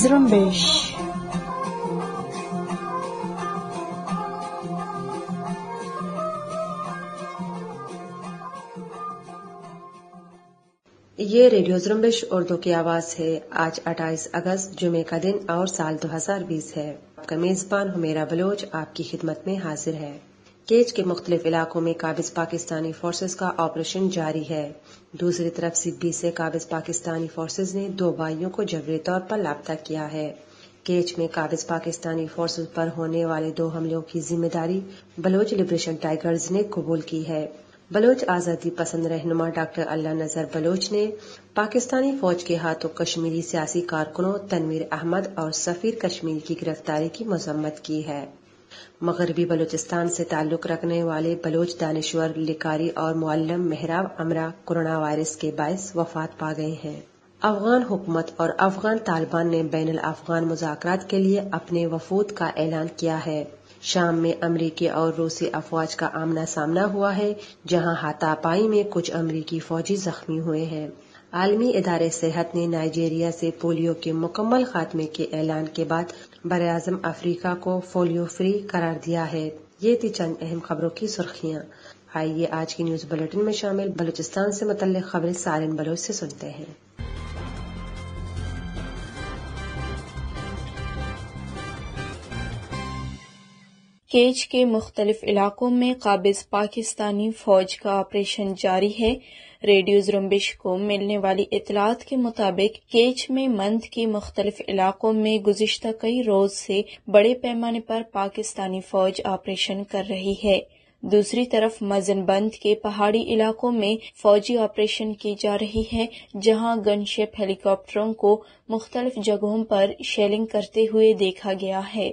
Zrumbish. ये radio जुम्बिश Urdu की आवाज है आज 28 अगस्त जुमे का दिन और साल 2020 है आपका मेजबान हमेरा बलोच आपकी खिदमत में हाजिर है केच के मुख्तलिफ इलाकों में काबिज पाकिस्तानी फोर्सेज का ऑपरेशन जारी है दूसरी तरफ सिब्बी से काबिज पाकिस्तानी फोर्सेज ने दो भाइयों को जबरी तौर पर लापता किया है केच में काबिज पाकिस्तानी फोर्सेज पर होने वाले दो हमलों की जिम्मेदारी बलोच लिबरेशन टाइगर्स ने कबूल की है बलोच आज़ादी पसंद रहनुमा डॉक्टर अल्लाह नजर बलोच ने पाकिस्तानी फौज के हाथों कश्मीरी सियासी कारकुनों तनवीर अहमद और सफीर कश्मीर की गिरफ्तारी की मजम्मत की है मगरबी बलोचिस्तान से ताल्लुक़ रखने वाले बलोच दानश्वर लिकारी और मुअल्लम मेहराब अमरा कोरोना वायरस के बायस वफात पा गए हैं अफगान हुकूमत और अफगान तालिबान ने बैन अफगान मुजात के लिए अपने वफूद का ऐलान किया है शाम में अमरीकी और रूसी अफवाज का आमना सामना हुआ है जहां हाथापाई में कुछ अमरीकी फौजी जख्मी हुए हैं आलमी इदारे सेहत ने नाइजीरिया से पोलियो के मुकम्मल खात्मे के ऐलान के बाद बर अजम अफ्रीका को फोलियो फ्री करार दिया है ये थी चंद अहम खबरों की सुर्खियाँ आइए आज की न्यूज बुलेटिन में शामिल बलूचिस्तान ऐसी मुतल खबरें सारे बलोच ऐसी सुनते हैं केच के मुख्तलिफ इलाकों में काबिज पाकिस्तानी फौज का ऑपरेशन जारी है रेडियो जुम्बिश को मिलने वाली इतलात के मुताबिक केच में मंद के मुख्तलिफ इलाकों में गुजशत कई रोज से बड़े पैमाने पर पाकिस्तानी फौज ऑपरेशन कर रही है दूसरी तरफ मजनबंद के पहाड़ी इलाकों में फौजी ऑपरेशन की जा रही है जहां गनशेप हेलीकॉप्टरों को मुख्तलिफ जगहों पर शेलिंग करते हुए देखा गया है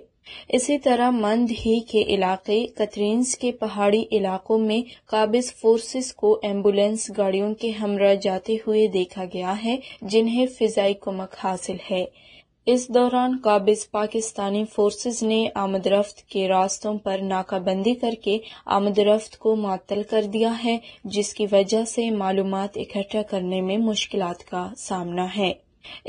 इसी तरह मंद ही के इलाके कतरीन्स के पहाड़ी इलाकों में काबिज फोर्सेस को एम्बुलेंस गाड़ियों के हमरा जाते हुए देखा गया है जिन्हें फिजाई कमक हासिल है इस दौरान काबिज पाकिस्तानी फोर्सेस ने आमदरफ्त के रास्तों पर नाकाबंदी करके आमदरफ्त को मअतल कर दिया है जिसकी वजह से मालूम इकट्ठा करने में मुश्किल का सामना है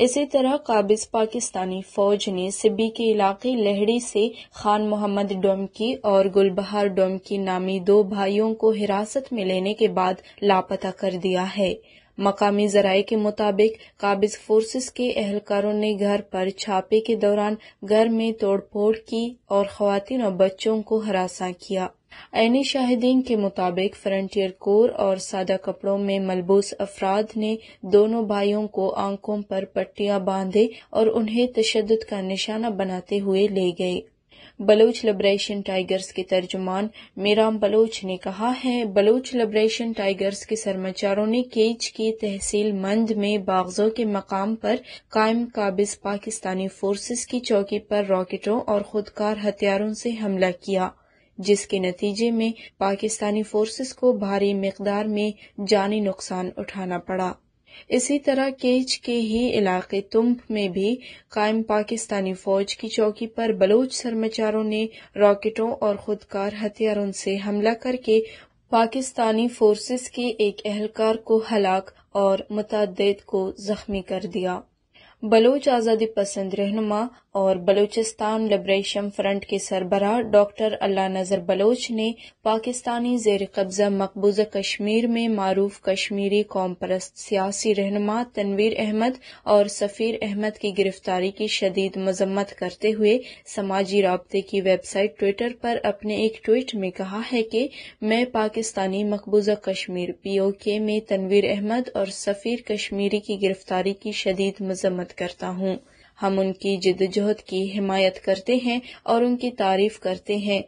इसी तरह काबिज पाकिस्तानी फौज ने सिब्बी के इलाके लहड़ी से खान मोहम्मद डोमकी और गुलबहार डोमकी नामी दो भाइयों को हिरासत में लेने के बाद लापता कर दिया है मकामी जराये के मुताबिक काबिज फोर्सेस के एहलकारों ने घर पर छापे के दौरान घर में तोड़फोड़ की और खातिन और बच्चों को हरासा किया आइनी शाहिदीन के मुताबिक फ्रंटियर कोर और सादा कपड़ों में मलबूस अफराद ने दोनों भाइयों को आंखों पर पट्टियां बांधे और उन्हें तशद का निशाना बनाते हुए ले गए बलूच लिबरेशन टाइगर्स के तर्जुमान मीराम बलोच ने कहा है बलूच लिबरेशन टाइगर्स के सरमाचारों ने केच की तहसील मंद में बागजों के मकाम पर कायम काबिज पाकिस्तानी फोर्सेस की चौकी पर रॉकेटों और खुदकार हथियारों से हमला किया जिसके नतीजे में पाकिस्तानी फोर्सेस को भारी मकदार में जानी नुकसान उठाना पड़ा इसी तरह केच के ही इलाके तुम्प में भी कायम पाकिस्तानी फौज की चौकी पर बलोच सरमाचारों ने रॉकेटों और खुदकार हथियारों से हमला करके पाकिस्तानी फोर्सेस के एक एहलकार को हलाक और मुतद को जख्मी कर दिया बलोच आज़ादी पसंद रहनुमा और बलूचिस्तान लिबरेशन फ्रंट के सरबरा डॉक्टर अल्ला नजर बलोच ने पाकिस्तानी जेर कब्जा मकबूजा कश्मीर में मारूफ कश्मीरी कौम परस्त सियासी रहनुमा तनवीर अहमद और सफ़ीर अहमद की गिरफ्तारी की शदीद मजम्मत करते हुए समाजी रबते की वेबसाइट ट्विटर पर अपने एक ट्वीट में कहा है कि मैं पाकिस्तानी मकबूजा कश्मीर पीओके में तनवीर अहमद और सफ़ीर कश्मीरी की गिरफ्तारी की शदीद मजम्मत करता हूँ हम उनकी जिदोजहद की हिमायत करते हैं और उनकी तारीफ करते हैं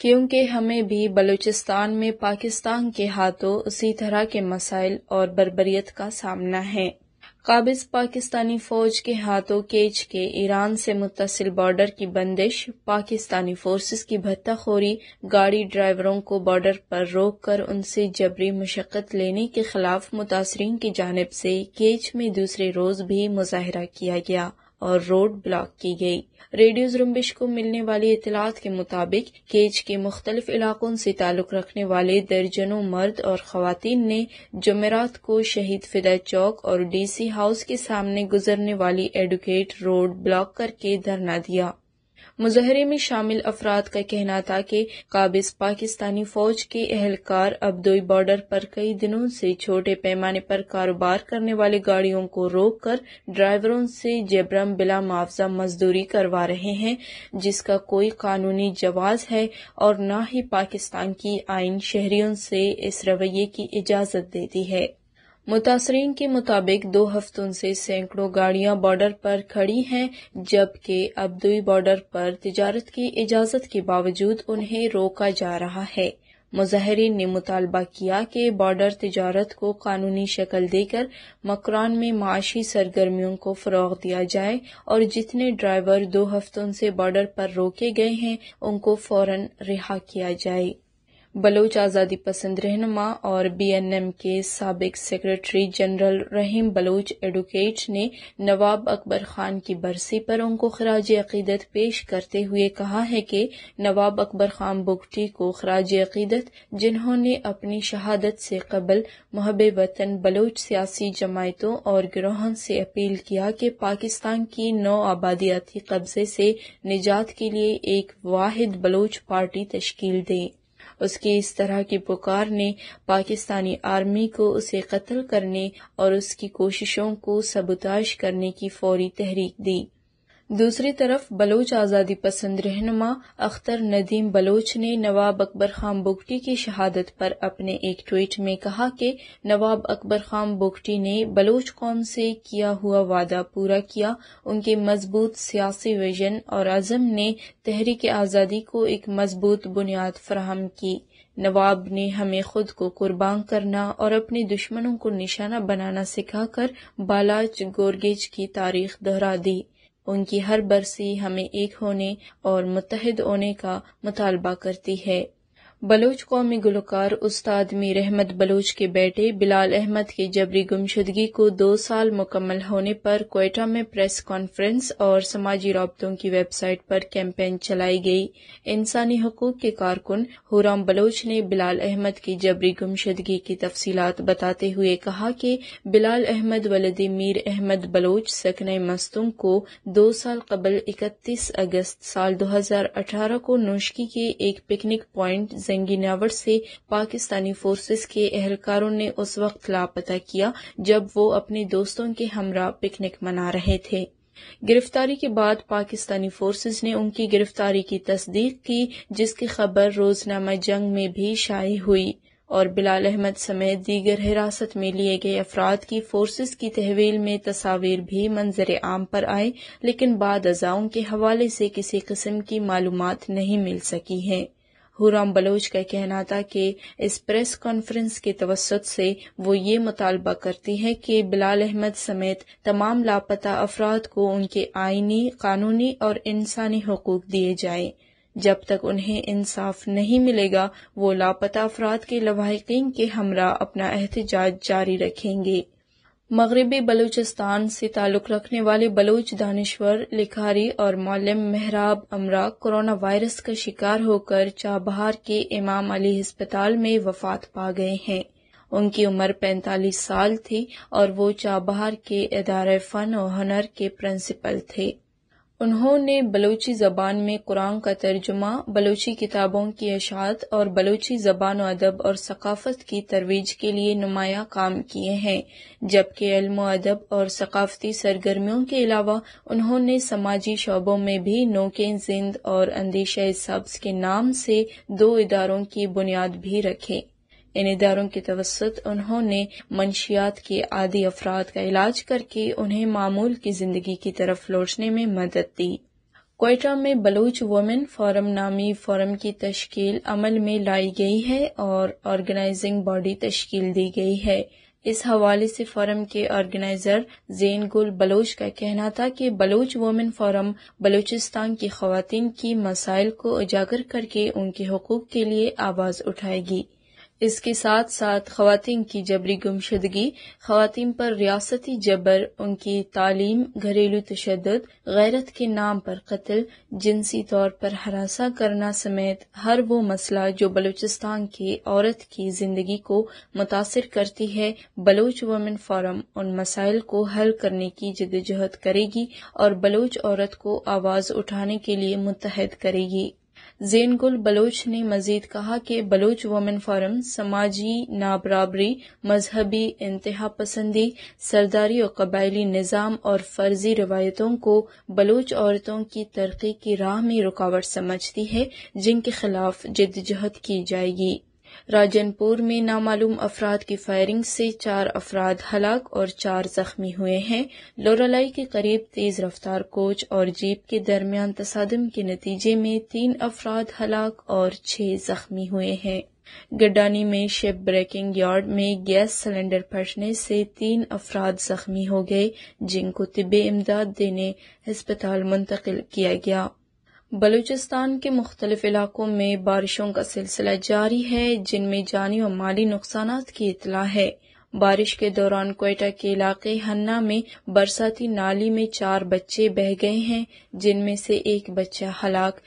क्योंकि हमें भी बलूचिस्तान में पाकिस्तान के हाथों उसी तरह के मसाइल और बर्बरियत का सामना है काबिज पाकिस्तानी फौज के हाथों केच के ईरान से मुतसिल बॉर्डर की बंदिश पाकिस्तानी फोर्सेस की भत्ताखोरी गाड़ी ड्राइवरों को बॉर्डर पर रोक कर उनसे जबरी मशक्क़त लेने के खिलाफ मुतासरी की जानब से केच में दूसरे रोज भी मुजाहरा किया गया और रोड ब्लॉक की गई रेडियो जुम्बिश को मिलने वाली इतलात के मुताबिक केज के मुख्तलिफ इलाकों से ताल्लुक रखने वाले दर्जनों मर्द और खातन ने जमेरात को शहीद फिदा चौक और डीसी हाउस के सामने गुजरने वाली एडवोकेट रोड ब्लॉक करके धरना दिया मुजहरे में शामिल अफराद का कहना था कि काबिज पाकिस्तानी फौज के एहलकार दुई बॉर्डर पर कई दिनों से छोटे पैमाने पर कारोबार करने वाले गाड़ियों को रोक कर ड्राइवरों से जबरम बिला मुआवजा मजदूरी करवा रहे हैं जिसका कोई कानूनी जवाज है और न ही पाकिस्तान की आइन शहरियों से इस रवैये की इजाजत देती है मुतासरीन के मुताबिक दो हफ्तों से सैकड़ों गाड़ियां बॉर्डर पर खड़ी हैं जबकि अब दुई बॉर्डर पर तजारत की इजाजत के बावजूद उन्हें रोका जा रहा है मुजाहरीन ने मुतालबा किया कि बॉर्डर तजारत को कानूनी शक्ल देकर मकरान में माशी सरगर्मियों को फ़रोग दिया जाए और जितने ड्राइवर दो हफ्तों से बॉर्डर पर रोके गए हैं उनको फौरन रिहा किया जाए बलोच आज़ादी पसंद रहनुमा और बीएनएम के सबक secretary general Rahim Baloch advocate ने नवाब अकबर खान की बरसी पर उनको खराज अकीदत पेश करते हुए कहा है कि नवाब अकबर खान बुगटी को खराज अकीदत जिन्होंने अपनी शहादत से कबल महब वतन बलोच सियासी जमायतों और ग्रोहन से अपील किया कि पाकिस्तान की नौ आबादियाती कब्जे से निजात के लिए एक वाहिद बलोच पार्टी तश्कील दें उसकी इस तरह की पुकार ने पाकिस्तानी आर्मी को उसे कत्ल करने और उसकी कोशिशों को सबुताश करने की फौरी तहरीक दी दूसरी तरफ बलोच आज़ादी पसंद रहनुमा अख्तर नदीम बलोच ने नवाब अकबर खान बोगटी की शहादत पर अपने एक ट्वीट में कहा कि नवाब अकबर खान बोगटी ने बलोच कौम से किया हुआ वादा पूरा किया उनके मजबूत सियासी विजन और आज़म ने तहरीक आज़ादी को एक मजबूत बुनियाद फराहम की नवाब ने हमें खुद को कुर्बान करना और अपने दुश्मनों को निशाना बनाना सिखाकर बालाज गोरगेज की तारीख दोहरा दी उनकी हर बरसी हमें एक होने और मुतहद होने का मुतालबा करती है बलोच कौमी गुलकार उस्ताद मीर अहमद बलोच के बेटे बिलाल अहमद की जबरी गुमशुदगी को दो साल मुकम्मल होने पर कोयटा में प्रेस कॉन्फ्रेंस और समाजी रबतों की वेबसाइट पर कैंपेन चलाई गई इंसानी हकूक के कारकुन हुराम बलोच ने बिलाल अहमद की जबरी गुमशुदगी की तफसीत बताते हुए कहा कि बिलाल अहमद वलदी मीर अहमद बलोच सकन मस्तूम को दो साल कबल इकतीस अगस्त साल दो हजार अठारह को नोशकी के एक पिकनिक प्वाइंट सेंगिनावर से पाकिस्तानी फोर्सेस के एहलकारों ने उस वक्त लापता किया जब वो अपने दोस्तों के हमरा पिकनिक मना रहे थे गिरफ्तारी के बाद पाकिस्तानी फोर्सेस ने उनकी गिरफ्तारी की तस्दीक की जिसकी खबर रोजनामा जंग में भी शाये हुई और बिलाल अहमद समेत दीगर हिरासत में लिए गए अफराद की फोर्सेस की तहवील में तस्वीर भी मंजर आम पर आए लेकिन बाद अजाओं के हवाले से किसी किस्म की मालूम नहीं मिल सकी है हुराम बलोच का कहना था कि इस प्रेस कॉन्फ्रेंस के तवसत से वो ये मुतालबा करती है कि बिलाल अहमद समेत तमाम लापता अफराद को उनके आईनी कानूनी और इंसानी हकूक दिए जाए जब तक उन्हें इंसाफ नहीं मिलेगा वो लापता अफराद के लवाहिकीन के हमरा अपना एहतजाज जारी रखेंगे मगरबी बलूचिस्तान से ताल्लुक़ रखने वाले बलूच दानश्वर लिखारी और मौलम महराब अमरा कोरोना वायरस का शिकार होकर चाबहार के इमाम अली हस्पताल में वफात पा गए हैं उनकी उम्र 45 साल थी और वो चाबहार के इदार फ़न और हनर के प्रिंसिपल थे उन्होंने बलूची ज़बान में कुरान का तर्जुमा बलोची किताबों की अशात और बलूची ज़बान अदब और सकाफ़त की तरवीज के लिए नुमाया काम किए हैं जबकि इल्म अदब और सकाफ़ती सरगर्मियों के अलावा उन्होंने समाजी शोबों में भी नोके जिंद और अंदेशा सब्स के नाम से दो इदारों की बुनियाद भी रखी इन इदारों के तवसत उन्होंने मनशियात के आदि अफराद का इलाज करके उन्हें मामूल की जिंदगी की तरफ लौटने में मदद दी कोयटा में बलूच वुमेन फोरम नामी फोरम की तश्कील अमल में लाई गई है और ऑर्गेनाइजिंग बॉडी तश्कील दी गई है इस हवाले से फोरम के ऑर्गेनाइजर जेन गुल बलोच का कहना था कि बलोच वुमेन फोरम बलूचिस्तान की खातन की मसाइल को उजागर करके उनके हकूक के लिए आवाज उठाएगी इसके साथ साथ खातन की जबरी गुमशदगी खातन पर रियासती जबर उनकी तालीम घरेलू तशद गैरत के नाम पर कत्ल जिनसी तौर पर हरासा करना समेत हर वो मसला जो बलूचिस्तान की औरत की जिंदगी को मुतासर करती है बलोच वमेन फोरम उन मसाइल को हल करने की जदोजहद करेगी और बलोच औरत को आवाज़ उठाने के लिए मुतहद करेगी जेनगुल गुल बलोच ने मजीद कहा कि बलोच वुमेन फोरम समाजी नाबराबरी मजहबी इंतहा पसंदी सरदारी और कबायली निज़ाम और फर्जी रवायतों को बलोच औरतों की तरक्की की राह में रुकावट समझती है जिनके खिलाफ जदजहद की जाएगी राजनपुर में नामालूम अफराद की फायरिंग से चार अफराद हलाक और चार जख्मी हुए हैं लोरालाई के करीब तेज रफ्तार कोच और जीप के दरमियान तसादम के नतीजे में तीन अफराद हलाक और छह जख्मी हुए हैं गड्डानी में शिप ब्रेकिंग यार्ड में गैस सिलेंडर फटने से तीन अफराद जख्मी हो गए जिनको तिबी इमदाद देने अस्पताल मुंतकिल किया गया बलूचिस्तान के मुख्तलिफ इलाकों में बारिशों का सिलसिला जारी है जिनमें जानी और माली नुकसान की इतला है बारिश के दौरान कोयटा के इलाके हन्ना में बरसाती नाली में चार बच्चे बह गए हैं जिनमें से एक बच्चा हलाक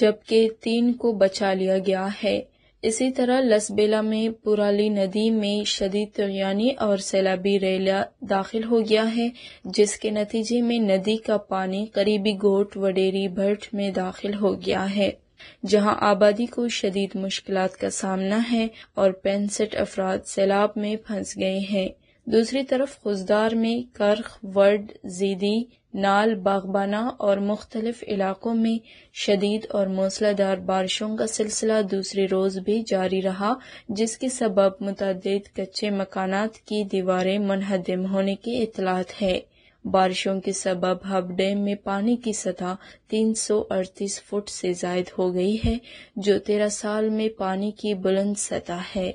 जबकि तीन को बचा लिया गया है इसी तरह लसबेला में पुराली नदी में शदीद तुरानी और सैलाबी रेला दाखिल हो गया है जिसके नतीजे में नदी का पानी करीबी गोट वडेरी भट्ट में दाखिल हो गया है जहां आबादी को शदीद मुश्किल का सामना है और पैंसठ अफराद सैलाब में फंस गए हैं दूसरी तरफ खुजदार में कर्ख वर्ड जीदी नाल बागबाना और मुख्तलिफ इलाकों में शदीद और मौसलाधार बारिशों का सिलसिला दूसरे रोज भी जारी रहा जिसके सबब मुतद कच्चे मकान की दीवारें मनहदम होने की इतलात है बारिशों के सबब हब डैम में पानी की सतह तीन सौ अड़तीस फुट से जायद हो गई है जो तेरह साल में पानी की बुलंद सतह है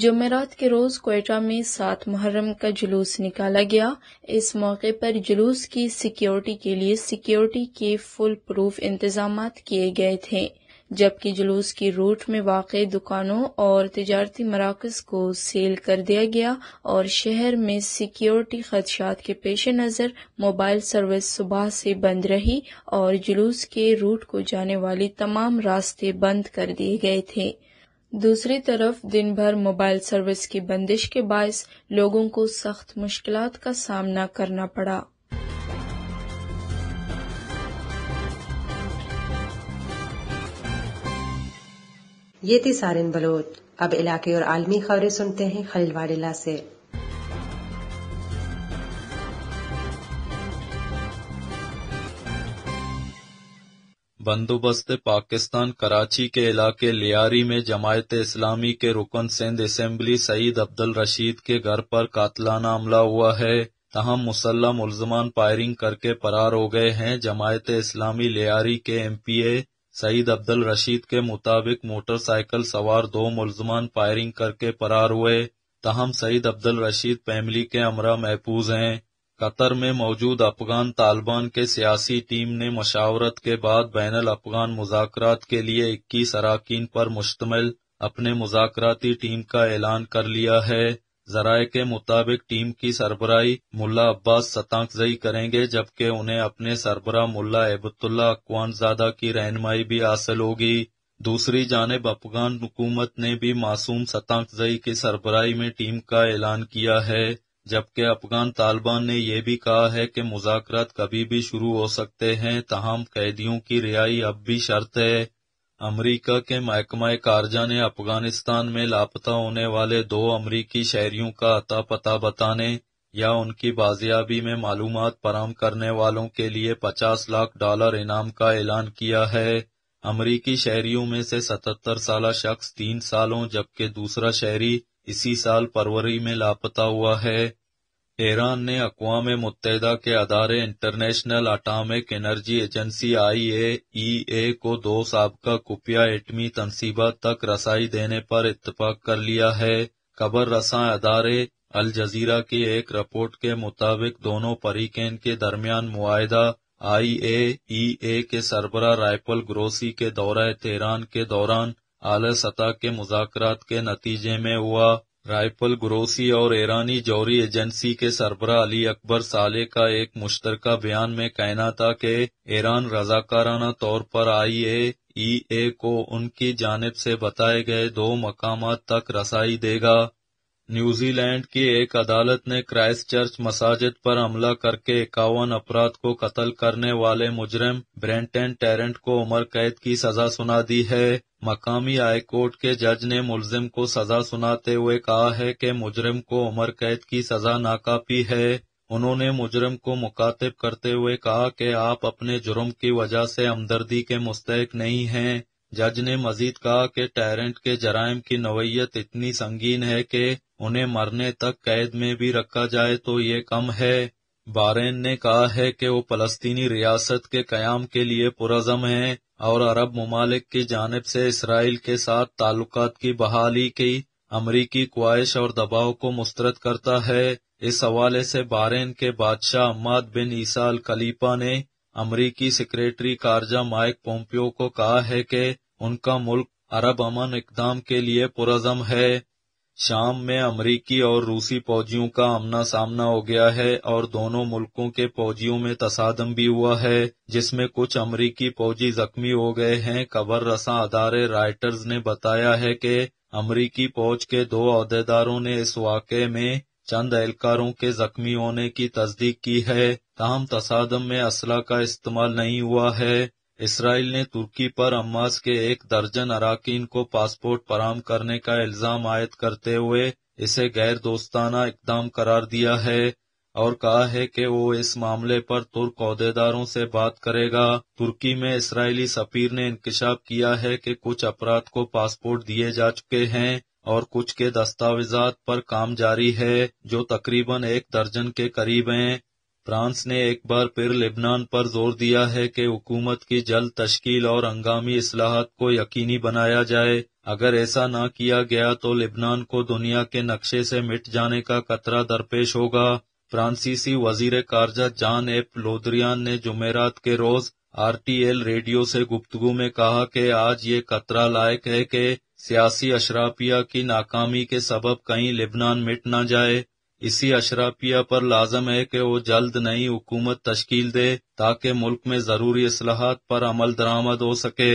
जुमेरात के रोज कोयटा में सात मुहर्रम का जुलूस निकाला गया इस मौके पर जुलूस की सिक्योरिटी के लिए सिक्योरिटी के फुल प्रूफ इंतजाम किए गए थे जबकि जुलूस की रूट में वाक़ दुकानों और तजारती मराकज को सील कर दिया गया और शहर में सिक्योरिटी खदशात के पेश नज़र मोबाइल सर्विस सुबह से बंद रही और जुलूस के रूट को जाने वाले तमाम रास्ते बंद कर दिए गए थे दूसरी तरफ दिन भर मोबाइल सर्विस की बंदिश के बायस लोगों को सख्त मुश्किल का सामना करना पड़ा ये थी सारिन बलोच अब इलाके और आलमी खबरें सुनते हैं खलीलवाड़िला से बंदोबस्त पाकिस्तान कराची के इलाके लियारी में जमायत इस्लामी के रुकन सिंध असम्बली सईद अब्दुल रशीद के घर पर कातलाना हमला हुआ है तहम मुसल्ह मुलजमान फायरिंग करके फरार हो गए हैं जमायत इस्लामी लियारी के M P A Saeed Abdul Rashid के मुताबिक मोटरसाइकिल सवार दो मुलजमान फायरिंग करके फरार हुए तहम सईद अब्दुल रशीद फैमिली के अमरा महफूज हैं कतर में मौजूद अफगान तालिबान के सियासी टीम ने मशावरत के बाद बैन अफगान मुजात के लिए इक्कीस अरकान पर मुश्तमल अपने मुजाकती टीम का ऐलान कर लिया है जराये के मुताबिक टीम की सरबराई मुल्ला अब्बास सतांकजई करेंगे जबकि उन्हें अपने सरबरा मुल्ला एबतुल्ला अकवानजादा की रहनमाई भी हासिल होगी दूसरी जानब अफगान हुकूमत ने भी मासूम सतांकजई की सरबराई में टीम का ऐलान किया है जबकि अफगान तालिबान ने यह भी कहा है कि मुजाकर कभी भी शुरू हो सकते हैं तहम कैदियों की रिहाई अब भी शर्त है अमरीका के महकमा कारजा ने अफगानिस्तान में लापता होने वाले दो अमरीकी शहरियों का अता पता बताने या उनकी बाजियाबी में मालूम फराम करने वालों के लिए पचास लाख डॉलर इनाम का ऐलान किया है अमरीकी शहरियों में से सतहत्तर साल शख्स तीन सालों जबकि दूसरा शहरी इसी साल फरवरी में लापता हुआ है ईरान ने अकवा मुतहदा के अदारे international atomic energy agency I A A को दो सबका कुपिया एटमी तनसीबा तक रसाई देने पर इतफाक कर लिया है खबर रसा अदारे अल जजीरा की एक रिपोर्ट के मुताबिक दोनों परीकेन के दरमियान मुआदा आई ए ए के सरबरा राइफल ग्रोसी के दौरा तेहरान के दौरान आला सतह के मुजात के नतीजे में हुआ राइफल ग्रोसी और ईरानी जौहरी एजेंसी के सरबरा अली अकबर साले का एक मुश्तर बयान में कहना था कि ईरान रजाकाराना तौर पर आई ए ई ए को उनकी जानब से बताए गए दो मकाम तक रसाई देगा न्यूजीलैंड की एक अदालत ने क्राइस्टचर्च मसाजिद पर हमला करके इक्यावन अपराध को कत्ल करने वाले मुजरम ब्रेंटन टेरेंट को उम्र कैद की सजा सुना दी है मकामी हाई कोर्ट के जज ने मुलजिम को सजा सुनाते हुए कहा है कि मुजरम को उम्र कैद की सजा नाकाफी है उन्होंने मुजरम को मुखातिब करते हुए कहा कि आप अपने जुर्म की वजह से हमदर्दी के मुस्तक नहीं हैं जज ने मजीद कहा कि टेरेंट के जराइम की नवयत इतनी संगीन है कि उन्हें मरने तक कैद में भी रखा जाए तो ये कम है बारेन ने कहा है कि वो फलस्तीनी रियासत के क्याम के लिए पुरजम हैं और अरब ममालिक की जानब से इसराइल के साथ ताल्लुक की बहाली की अमरीकी ख्वाहिश और दबाव को मुस्तरद करता है इस हवाले से बारेन के बादशाह अम्माद बिन ईसा अल खलीफा ने अमरीकी सेक्रेटरी कारजा माइक पोम्पियो को कहा है कि उनका मुल्क अरब अमन इकदाम के लिए पुरजम है शाम में अमरीकी और रूसी फौजियों का आमना सामना हो गया है और दोनों मुल्कों के फौजियों में तसादम भी हुआ है जिसमें कुछ अमरीकी फौजी जख्मी हो गए हैं कबर रसा अदारे राइटर्स ने बताया है कि अमरीकी फौज के दो अहदेदारों ने इस वाक़े में चंद एहलकारों के जख्मी होने की तस्दीक की है तहम तसादम में असला का इस्तेमाल नहीं हुआ है इसराइल ने तुर्की पर अम्मास के एक दर्जन अराकीन को पासपोर्ट फराम करने का इल्जाम आयद करते हुए इसे गैर दोस्ताना इकदाम करार दिया है और कहा है कि वो इस मामले पर तुर्क अहदेदारों से बात करेगा तुर्की में इसराइली सफीर ने इंकशाफ किया है कि कुछ अपराध को पासपोर्ट दिए जा चुके हैं और कुछ के दस्तावेजात पर काम जारी है जो तकरीबन एक दर्जन के करीब हैं फ्रांस ने एक बार फिर लेबनान पर जोर दिया है कि हुकूमत की जल्द तश्कील और हंगामी असलाहत को यकीनी बनाया जाए अगर ऐसा ना किया गया तो लेबनान को दुनिया के नक्शे से मिट जाने का खतरा दरपेश होगा फ्रांसीसी वजीर खारजा जान एप लोद्रियान ने जुमेरात के रोज आरटीएल रेडियो से गुप्तगु में कहा कि आज ये खतरा लायक है कि सियासी अशराफिया की नाकामी के सबब कहीं लेबनान मिट ना जाए इसी अशराफिया पर लाजम है कि वो जल्द नई हुकूमत तश्कील दे ताकि मुल्क में ज़रूरी असलाहत पर अमल दरामद हो सके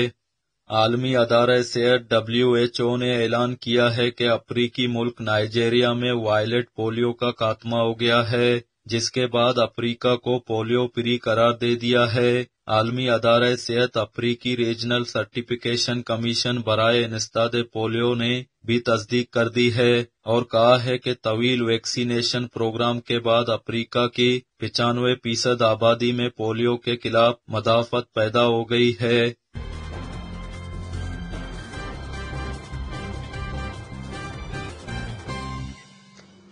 आलमी अदारा सेहत डब्ल्यू एच ओ ने ऐलान किया है कि अफ्रीकी मुल्क नाइजेरिया में वायलेट पोलियो का खात्मा हो गया है जिसके बाद अफ्रीका को पोलियो फ्री करार दे दिया है आलमी अदार सेहत अफ्रीकी रीजनल सर्टिफिकेशन कमीशन बरए नस्ताद पोलियो ने भी तस्दीक कर दी है और कहा है कि तवील वैक्सीनेशन प्रोग्राम के बाद अफ्रीका की पचानवे फीसद आबादी में पोलियो के खिलाफ मदाफत पैदा हो गई है